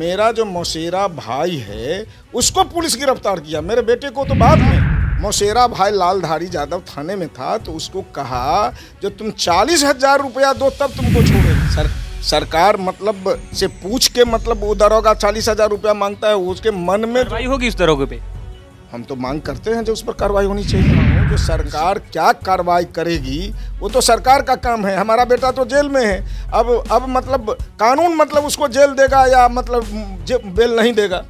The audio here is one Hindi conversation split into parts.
मेरा जो मौसेरा भाई है उसको पुलिस गिरफ्तार किया मेरे बेटे को तो बाद में मौसेरा भाई लालधारी यादव थाने में था तो उसको कहा जो तुम चालीस हजार रुपया दो तब तुमको छोड़े सर सरकार मतलब से पूछ के मतलब वो दरोगा चालीस हजार रुपया मांगता है उसके मन में होगी इस दरोगे पे हम तो मांग करते हैं जो उस पर कार्रवाई होनी चाहिए हाँ, तो जो सरकार क्या कार्रवाई करेगी वो तो सरकार का काम है हमारा बेटा तो जेल में है अब अब मतलब कानून मतलब उसको जेल देगा या मतलब बेल नहीं देगा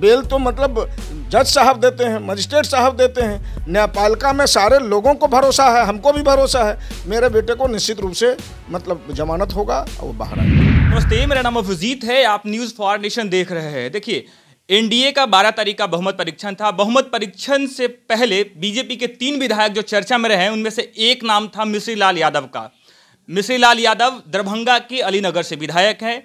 बेल तो मतलब जज साहब देते हैं मजिस्ट्रेट साहब देते हैं न्यायपालिका में सारे लोगों को भरोसा है हमको भी भरोसा है मेरे बेटे को निश्चित रूप से मतलब जमानत होगा और वो बाहर आएगा नमस्ते मेरा नाम अफजीत है आप न्यूज़ फॉर नेशन देख रहे हैं देखिए एनडीए का 12 तारीख का बहुमत परीक्षण था बहुमत परीक्षण से पहले बीजेपी के तीन विधायक जो चर्चा में रहे उनमें से एक नाम था मिश्री लाल यादव का मिश्री लाल यादव दरभंगा के अलीनगर से विधायक है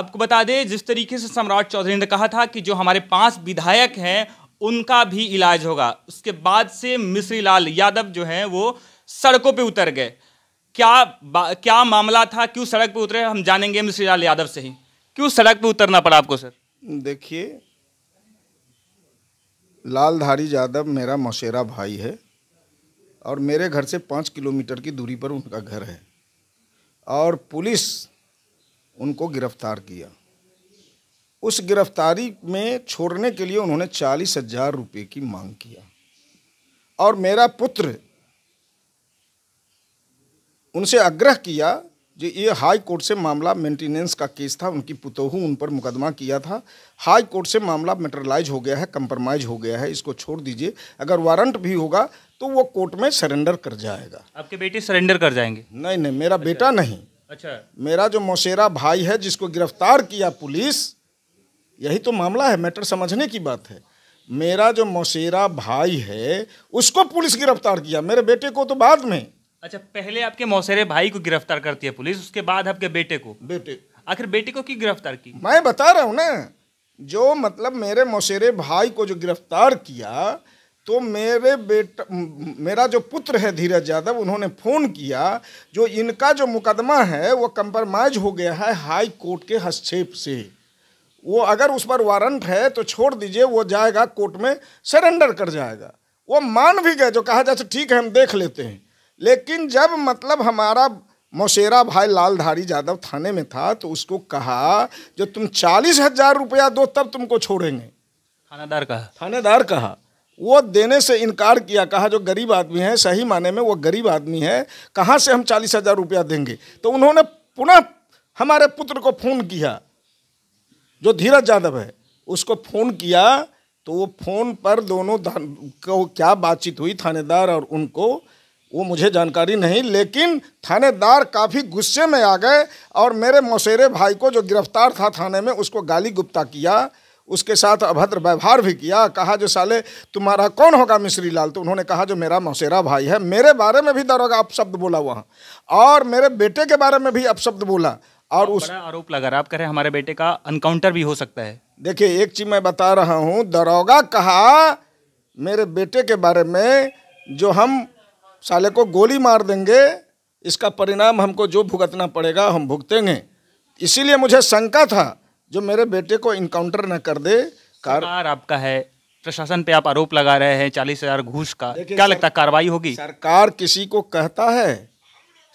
आपको बता दें जिस तरीके से सम्राट चौधरी ने कहा था कि जो हमारे पांच विधायक हैं उनका भी इलाज होगा उसके बाद से मिश्री लाल यादव जो हैं वो सड़कों पर उतर गए क्या क्या मामला था क्यों सड़क पर उतरे हम जानेंगे मिश्री लाल यादव से ही क्यों सड़क पर उतरना पड़ा आपको सर देखिए लालधारी यादव मेरा मौशेरा भाई है और मेरे घर से पाँच किलोमीटर की दूरी पर उनका घर है और पुलिस उनको गिरफ्तार किया उस गिरफ्तारी में छोड़ने के लिए उन्होंने चालीस हजार रुपये की मांग किया और मेरा पुत्र उनसे आग्रह किया जो ये हाई कोर्ट से मामला मेंटेनेंस का केस था उनकी पुतोहू उन पर मुकदमा किया था हाई कोर्ट से मामला मेटरलाइज हो गया है कंप्रोमाइज हो गया है इसको छोड़ दीजिए अगर वारंट भी होगा तो वो कोर्ट में सरेंडर कर जाएगा आपके बेटे सरेंडर कर जाएंगे नहीं नहीं मेरा अच्छा। बेटा नहीं अच्छा मेरा जो मौसेरा भाई है जिसको गिरफ्तार किया पुलिस यही तो मामला है मैटर समझने की बात है मेरा जो मौसेरा भाई है उसको पुलिस गिरफ्तार किया मेरे बेटे को तो बाद में अच्छा पहले आपके मौसेरे भाई को गिरफ्तार करती है पुलिस उसके बाद आपके बेटे को बेटे आखिर बेटे को क्यों गिरफ्तार की मैं बता रहा हूँ ना जो मतलब मेरे मौसेरे भाई को जो गिरफ्तार किया तो मेरे बेटा मेरा जो पुत्र है धीरज यादव उन्होंने फ़ोन किया जो इनका जो मुकदमा है वो कंप्रोमाइज हो गया है हाई कोर्ट के हस्तक्षेप से वो अगर उस पर वारंट है तो छोड़ दीजिए वो जाएगा कोर्ट में सरेंडर कर जाएगा वो मान भी गए जो कहा जाए तो ठीक है हम देख लेते हैं लेकिन जब मतलब हमारा मौसेरा भाई लालधारी यादव थाने में था तो उसको कहा जो तुम चालीस हजार रुपया दो तब तुमको छोड़ेंगे थानेदार कहा थानेदार कहा वो देने से इनकार किया कहा जो गरीब आदमी है सही माने में वो गरीब आदमी है कहाँ से हम चालीस हजार रुपया देंगे तो उन्होंने पुनः हमारे पुत्र को फोन किया जो धीरज यादव है उसको फोन किया तो वो फोन पर दोनों को क्या बातचीत हुई थानेदार और उनको वो मुझे जानकारी नहीं लेकिन थानेदार काफ़ी गुस्से में आ गए और मेरे मौसेरे भाई को जो गिरफ्तार था थाने में उसको गाली गुप्ता किया उसके साथ अभद्र व्यवहार भी किया कहा जो साले तुम्हारा कौन होगा मिश्री लाल तो उन्होंने कहा जो मेरा मौसेरा भाई है मेरे बारे में भी दरोगा अपशब्द बोला वहाँ और मेरे बेटे के बारे में भी अपशब्द बोला और उस आरोप लगा रहा आप कह रहे हमारे बेटे का अनकाउंटर भी हो सकता है देखिए एक चीज़ मैं बता रहा हूँ दरोगा कहा मेरे बेटे के बारे में जो हम साले को गोली मार देंगे इसका परिणाम हमको जो भुगतना पड़ेगा हम भुगतेंगे इसीलिए मुझे शंका था जो मेरे बेटे को इनकाउंटर न कर दे कार आपका है प्रशासन पे आप आरोप लगा रहे हैं चालीस हजार घूस का क्या लगता है कार्रवाई होगी सरकार किसी को कहता है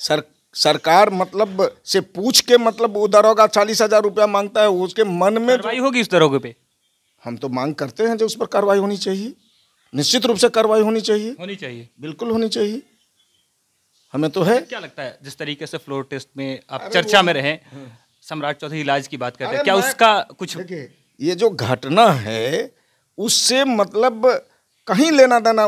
सर सरकार मतलब से पूछ के मतलब वो दरोगा चालीस हजार रुपया मांगता है उसके मन में कार्रवाई होगी इस दरोगे पे हम तो मांग करते हैं जो उस पर कार्रवाई होनी चाहिए निश्चित रूप से कार्रवाई होनी चाहिए होनी चाहिए बिल्कुल होनी चाहिए हमें तो है क्या लगता है जिस तरीके से फ्लोर टेस्ट में आप चर्चा में रहे हाँ। सम्राट चौधरी इलाज की बात करते हैं क्या उसका कुछ ये जो घटना है उससे मतलब कहीं लेना देना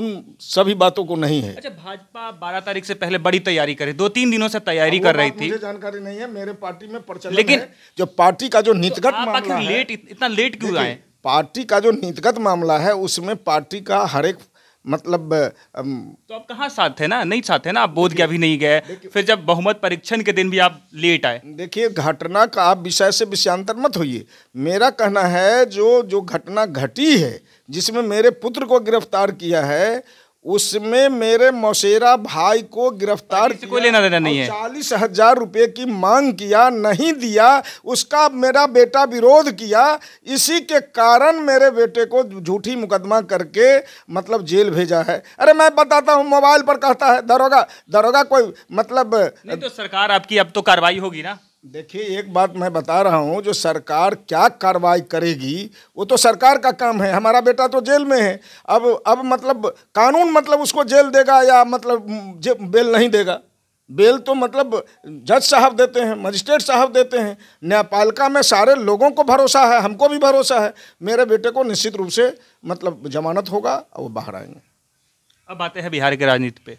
उन सभी बातों को नहीं है अच्छा भाजपा बारह तारीख से पहले बड़ी तैयारी करे दो तीन दिनों से तैयारी कर रही थी मुझे जानकारी नहीं है मेरे पार्टी में प्रचलन लेकिन जो पार्टी का जो नीतिगत तो लेट इतना लेट क्यों आए पार्टी का जो नीतिगत मामला है उसमें पार्टी का हर एक मतलब तो आप कहाँ साथ थे ना नहीं साथ थे ना आप बोध गया भी नहीं गए फिर जब बहुमत परीक्षण के दिन भी आप लेट आए देखिए घटना का आप विषय से विषयांतर मत होइए मेरा कहना है जो जो घटना घटी है जिसमें मेरे पुत्र को गिरफ्तार किया है उसमें मेरे मौसेरा भाई को गिरफ्तार कोई लेना देना नहीं है चालीस हजार रुपये की मांग किया नहीं दिया उसका मेरा बेटा विरोध किया इसी के कारण मेरे बेटे को झूठी मुकदमा करके मतलब जेल भेजा है अरे मैं बताता हूँ मोबाइल पर कहता है दरोगा दरोगा कोई मतलब नहीं तो सरकार आपकी अब तो कार्रवाई होगी ना देखिए एक बात मैं बता रहा हूँ जो सरकार क्या कार्रवाई करेगी वो तो सरकार का काम है हमारा बेटा तो जेल में है अब अब मतलब कानून मतलब उसको जेल देगा या मतलब बेल नहीं देगा बेल तो मतलब जज साहब देते हैं मजिस्ट्रेट साहब देते हैं न्यायपालिका में सारे लोगों को भरोसा है हमको भी भरोसा है मेरे बेटे को निश्चित रूप से मतलब जमानत होगा और वो बाहर आएंगे अब आते हैं बिहार के राजनीति पर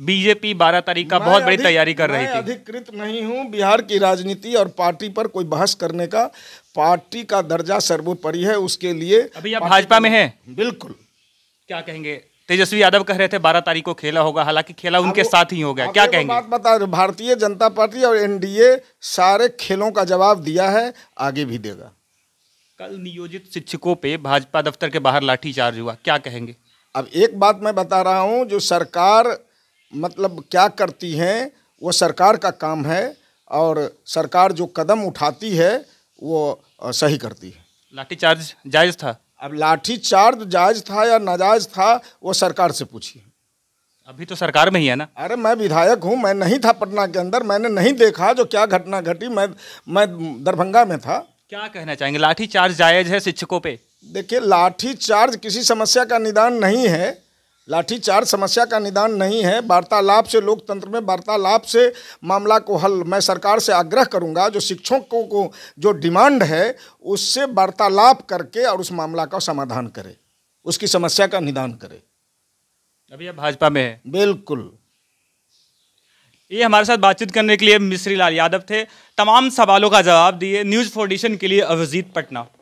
बीजेपी 12 तारीख का बहुत बड़ी तैयारी कर रही थी अधिकृत नहीं हूं बिहार की राजनीति और पार्टी पर कोई बहस करने का पार्टी का दर्जा सर्वोपरि है उसके लिए अभी आप भाजपा में है बिल्कुल क्या कहेंगे तेजस्वी यादव कह रहे थे बारह तारीख को खेला होगा हालांकि खेला उनके साथ ही हो गया क्या कहेंगे बात बता भारतीय जनता पार्टी और एनडीए सारे खेलों का जवाब दिया है आगे भी देगा कल नियोजित शिक्षकों पे भाजपा दफ्तर के बाहर लाठीचार्ज हुआ क्या कहेंगे अब एक बात मैं बता रहा हूँ जो सरकार मतलब क्या करती हैं वो सरकार का काम है और सरकार जो कदम उठाती है वो सही करती है लाठी चार्ज जायज़ था अब लाठी चार्ज जायज़ था या नाजायज़ था वो सरकार से पूछिए अभी तो सरकार में ही है ना अरे मैं विधायक हूँ मैं नहीं था पटना के अंदर मैंने नहीं देखा जो क्या घटना घटी मैं मैं दरभंगा में था क्या कहना चाहेंगे लाठी चार्ज जायज है शिक्षकों पे देखिए लाठी चार्ज किसी समस्या का निदान नहीं है लाठीचार्ज समस्या का निदान नहीं है वार्तालाप से लोकतंत्र में वार्तालाप से मामला को हल मैं सरकार से आग्रह करूंगा जो शिक्षकों को जो डिमांड है उससे वार्तालाप करके और उस मामला का समाधान करे उसकी समस्या का निदान करे अभी आप भाजपा में है बिल्कुल ये हमारे साथ बातचीत करने के लिए मिश्री लाल यादव थे तमाम सवालों का जवाब दिए न्यूज़ फाउंडेशन के लिए अभिजीत पटना